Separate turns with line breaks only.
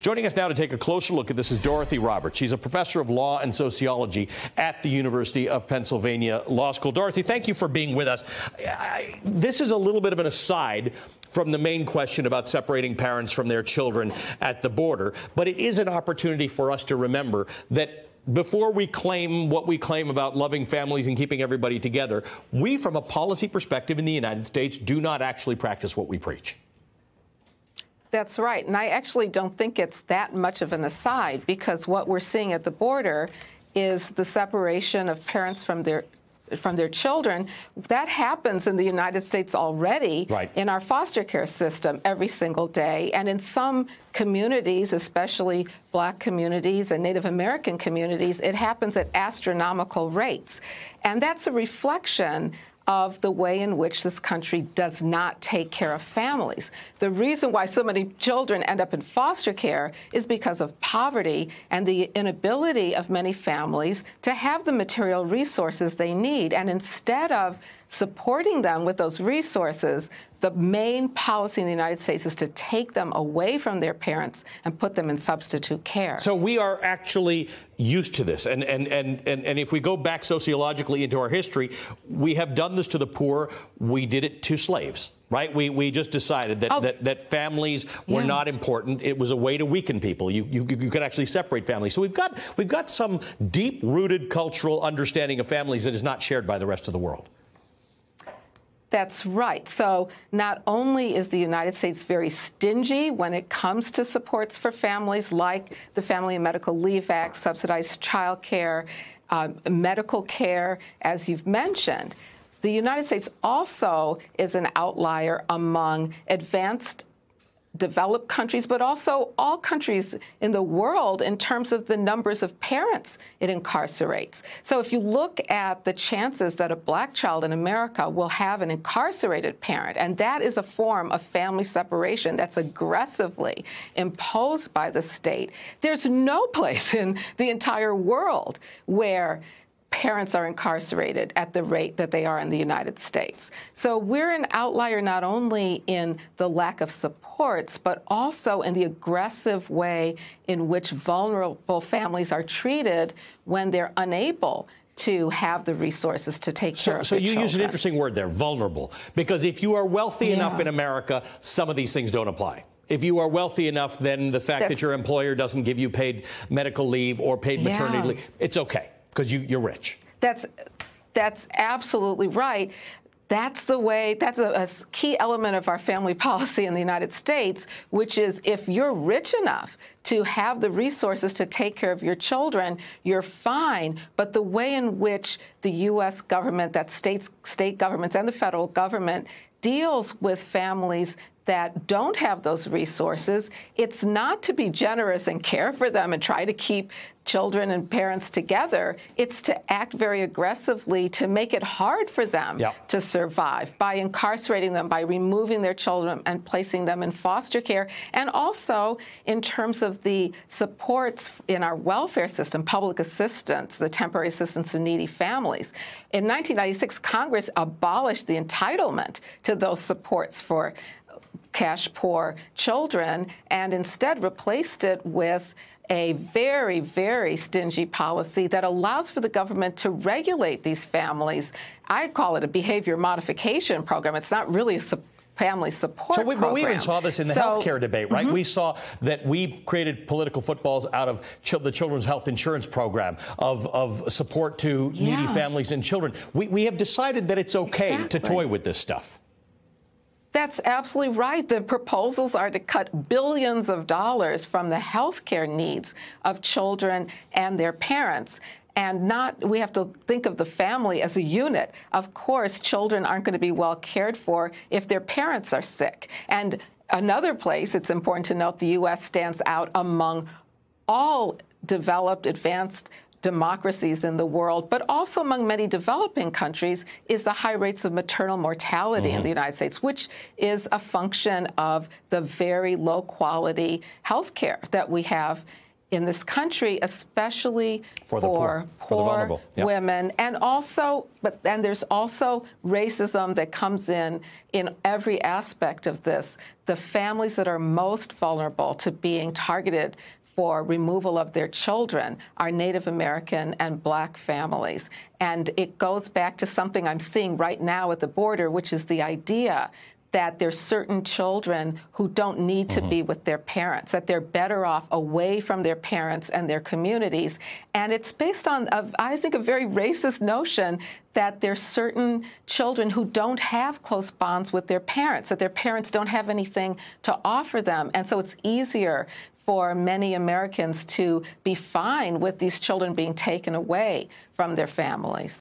Joining us now to take a closer look at this is Dorothy Roberts. She's a professor of law and sociology at the University of Pennsylvania Law School. Dorothy, thank you for being with us. I, this is a little bit of an aside from the main question about separating parents from their children at the border, but it is an opportunity for us to remember that before we claim what we claim about loving families and keeping everybody together, we, from a policy perspective in the United States, do not actually practice what we preach.
That's right. And I actually don't think it's that much of an aside because what we're seeing at the border is the separation of parents from their from their children that happens in the United States already right. in our foster care system every single day and in some communities especially black communities and Native American communities it happens at astronomical rates and that's a reflection of the way in which this country does not take care of families. The reason why so many children end up in foster care is because of poverty and the inability of many families to have the material resources they need. And instead of supporting them with those resources, the main policy in the United States is to take them away from their parents and put them in substitute care.
So we are actually used to this. And, and, and, and, and if we go back sociologically into our history, we have done this to the poor. We did it to slaves, right? We, we just decided that, oh. that, that families were yeah. not important. It was a way to weaken people. You, you, you could actually separate families. So we've got, we've got some deep rooted cultural understanding of families that is not shared by the rest of the world.
That's right. So not only is the United States very stingy when it comes to supports for families like the Family and Medical Leave Act, subsidized child care, um, medical care, as you've mentioned, the United States also is an outlier among advanced developed countries, but also all countries in the world in terms of the numbers of parents it incarcerates. So if you look at the chances that a black child in America will have an incarcerated parent, and that is a form of family separation that's aggressively imposed by the state, there's no place in the entire world where parents are incarcerated at the rate that they are in the United States. So we're an outlier not only in the lack of supports, but also in the aggressive way in which vulnerable families are treated when they're unable to have the resources to take so, care of So you children. use an
interesting word there, vulnerable, because if you are wealthy yeah. enough in America, some of these things don't apply. If you are wealthy enough, then the fact That's, that your employer doesn't give you paid medical leave or paid maternity yeah. leave, it's okay because you, you're rich.
That's that's absolutely right. That's the way, that's a, a, key element of our family policy in the United States, which is if you're rich enough, to have the resources to take care of your children, you're fine. But the way in which the U.S. government, that state state governments, and the federal government deals with families that don't have those resources, it's not to be generous and care for them and try to keep children and parents together. It's to act very aggressively to make it hard for them yep. to survive by incarcerating them, by removing their children and placing them in foster care. And also, in terms of the supports in our welfare system, public assistance, the temporary assistance to needy families. In 1996, Congress abolished the entitlement to those supports for cash poor children and instead replaced it with a very, very stingy policy that allows for the government to regulate these families. I call it a behavior modification program. It's not really a support family support so we, program. But we even saw this in the so, healthcare debate,
right? Mm-hmm. We saw that we created political footballs out of ch- the Children's Health Insurance Program, of, of support to yeah. needy families and children. We, we have decided that it's okay exactly. to toy with this stuff.
That's absolutely right. The proposals are to cut billions of dollars from the health care needs of children and their parents and not we have to think of the family as a unit. Of course, children aren't going to be well cared for if their parents are sick. And another place it's important to note the US stands out among all developed advanced democracies in the world, but also among many developing countries, is the high rates of maternal mortality mm -hmm. in mm-hmm. the United States, which is a function of the very low quality health care that we have in this country, especially for, for poor, poor for vulnerable. women, and also, but and there's also racism that comes in in every aspect of this. The families that are most vulnerable to being targeted for removal of their children are Native American and black families. And it goes back to something I'm seeing right now at the border, which is the idea that there's certain children who don't need to mm -hmm. be mm-hmm. with their parents, that they're better off away from their parents and their communities. And it's based on, a, I think, a very racist notion that there's certain children who don't have close bonds with their parents, that their parents don't have anything to offer them. And so it's easier for many Americans to be fine with these children being taken away from their families.